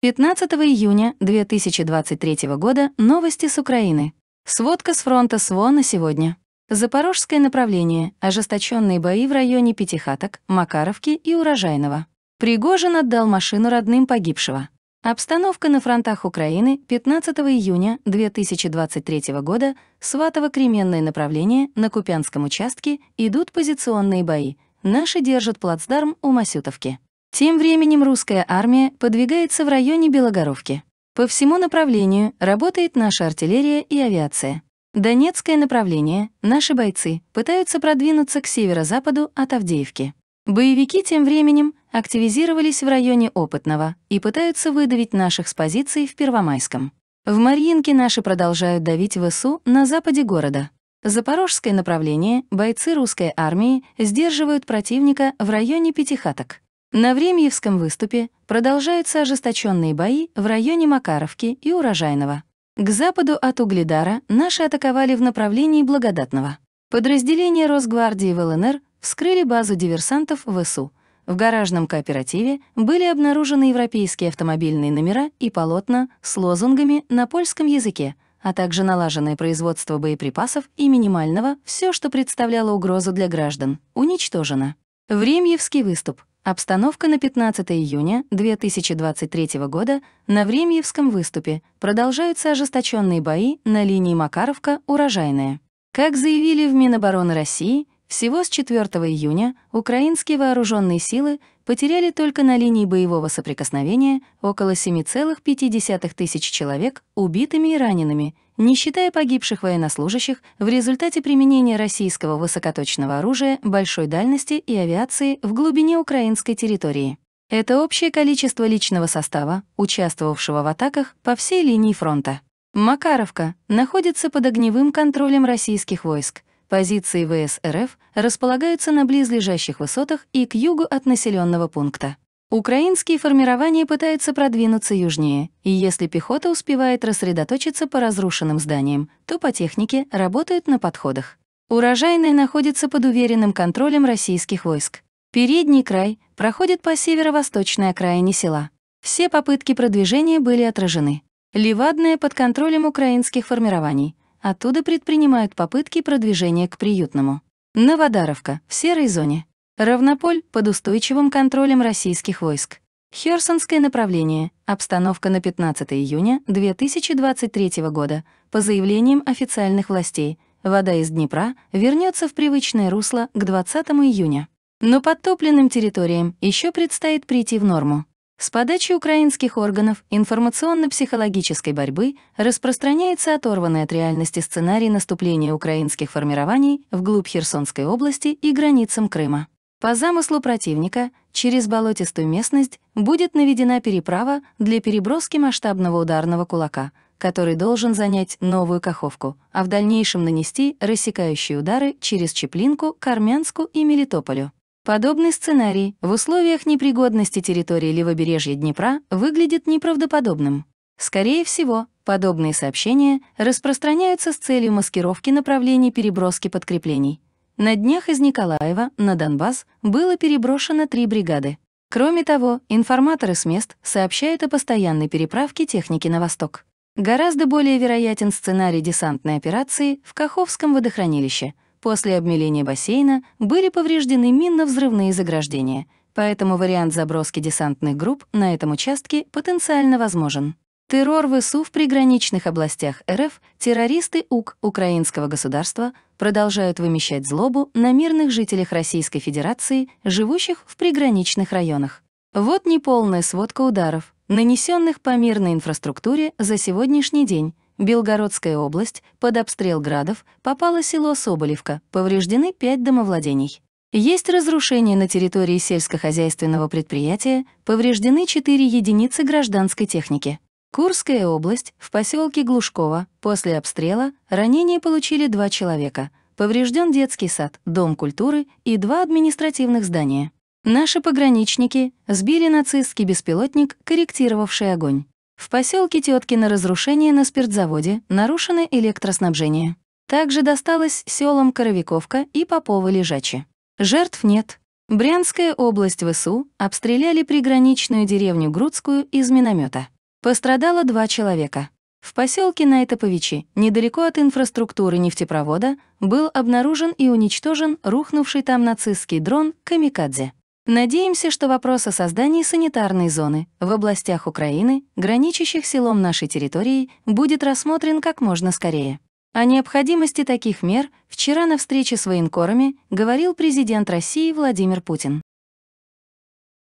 15 июня 2023 года новости с Украины. Сводка с фронта СВО на сегодня. Запорожское направление. Ожесточенные бои в районе Пятихаток, Макаровки и Урожайного. Пригожин отдал машину родным погибшего. Обстановка на фронтах Украины 15 июня 2023 года, Сватово-Кременное направление, на Купянском участке идут позиционные бои. Наши держат плацдарм у Масютовки. Тем временем русская армия подвигается в районе Белогоровки. По всему направлению работает наша артиллерия и авиация. Донецкое направление, наши бойцы, пытаются продвинуться к северо-западу от Авдеевки. Боевики тем временем активизировались в районе Опытного и пытаются выдавить наших с позиций в Первомайском. В Марьинке наши продолжают давить ВСУ на западе города. Запорожское направление бойцы русской армии сдерживают противника в районе Пятихаток. На Времьевском выступе продолжаются ожесточенные бои в районе Макаровки и Урожайного. К западу от Угледара наши атаковали в направлении Благодатного. Подразделения Росгвардии в ЛНР вскрыли базу диверсантов в СУ. В гаражном кооперативе были обнаружены европейские автомобильные номера и полотна с лозунгами на польском языке, а также налаженное производство боеприпасов и минимального все, что представляло угрозу для граждан, уничтожено. Времьевский выступ. Обстановка на 15 июня 2023 года на Времьевском выступе продолжаются ожесточенные бои на линии Макаровка-Урожайная. Как заявили в Минобороны России, всего с 4 июня украинские вооруженные силы потеряли только на линии боевого соприкосновения около 7,5 тысяч человек убитыми и ранеными — не считая погибших военнослужащих в результате применения российского высокоточного оружия большой дальности и авиации в глубине украинской территории. Это общее количество личного состава, участвовавшего в атаках по всей линии фронта. Макаровка находится под огневым контролем российских войск. Позиции ВС РФ располагаются на близлежащих высотах и к югу от населенного пункта. Украинские формирования пытаются продвинуться южнее, и если пехота успевает рассредоточиться по разрушенным зданиям, то по технике работают на подходах. Урожайная находится под уверенным контролем российских войск. Передний край проходит по северо-восточной окраине села. Все попытки продвижения были отражены. Левадная под контролем украинских формирований. Оттуда предпринимают попытки продвижения к приютному. Новодаровка в серой зоне. Равнополь под устойчивым контролем российских войск. Херсонское направление. Обстановка на 15 июня 2023 года. По заявлениям официальных властей, вода из Днепра вернется в привычное русло к 20 июня. Но подтопленным территориям еще предстоит прийти в норму. С подачи украинских органов информационно-психологической борьбы распространяется оторванный от реальности сценарий наступления украинских формирований вглубь Херсонской области и границам Крыма. По замыслу противника через болотистую местность будет наведена переправа для переброски масштабного ударного кулака, который должен занять новую каховку, а в дальнейшем нанести рассекающие удары через Чеплинку, Кармянску и Мелитополю. Подобный сценарий в условиях непригодности территории левобережья Днепра выглядит неправдоподобным. Скорее всего, подобные сообщения распространяются с целью маскировки направлений переброски подкреплений — на днях из Николаева на Донбасс было переброшено три бригады. Кроме того, информаторы с мест сообщают о постоянной переправке техники на восток. Гораздо более вероятен сценарий десантной операции в Каховском водохранилище. После обмеления бассейна были повреждены минно-взрывные заграждения, поэтому вариант заброски десантных групп на этом участке потенциально возможен. Террор в ИСУ в приграничных областях РФ, террористы УК украинского государства продолжают вымещать злобу на мирных жителях Российской Федерации, живущих в приграничных районах. Вот неполная сводка ударов, нанесенных по мирной инфраструктуре за сегодняшний день. Белгородская область, под обстрел градов, попало село Соболевка, повреждены пять домовладений. Есть разрушения на территории сельскохозяйственного предприятия, повреждены четыре единицы гражданской техники. Курская область, в поселке Глушково, после обстрела ранения получили два человека. Поврежден детский сад, дом культуры и два административных здания. Наши пограничники сбили нацистский беспилотник, корректировавший огонь. В поселке Теткино разрушение на спиртзаводе, нарушено электроснабжение. Также досталось селам Коровиковка и Попова-Лежачи. Жертв нет. Брянская область ВСУ обстреляли приграничную деревню Грудскую из миномета. Пострадало два человека. В поселке Найтоповичи, недалеко от инфраструктуры нефтепровода, был обнаружен и уничтожен рухнувший там нацистский дрон «Камикадзе». Надеемся, что вопрос о создании санитарной зоны в областях Украины, граничащих селом нашей территории, будет рассмотрен как можно скорее. О необходимости таких мер вчера на встрече с военкорами говорил президент России Владимир Путин.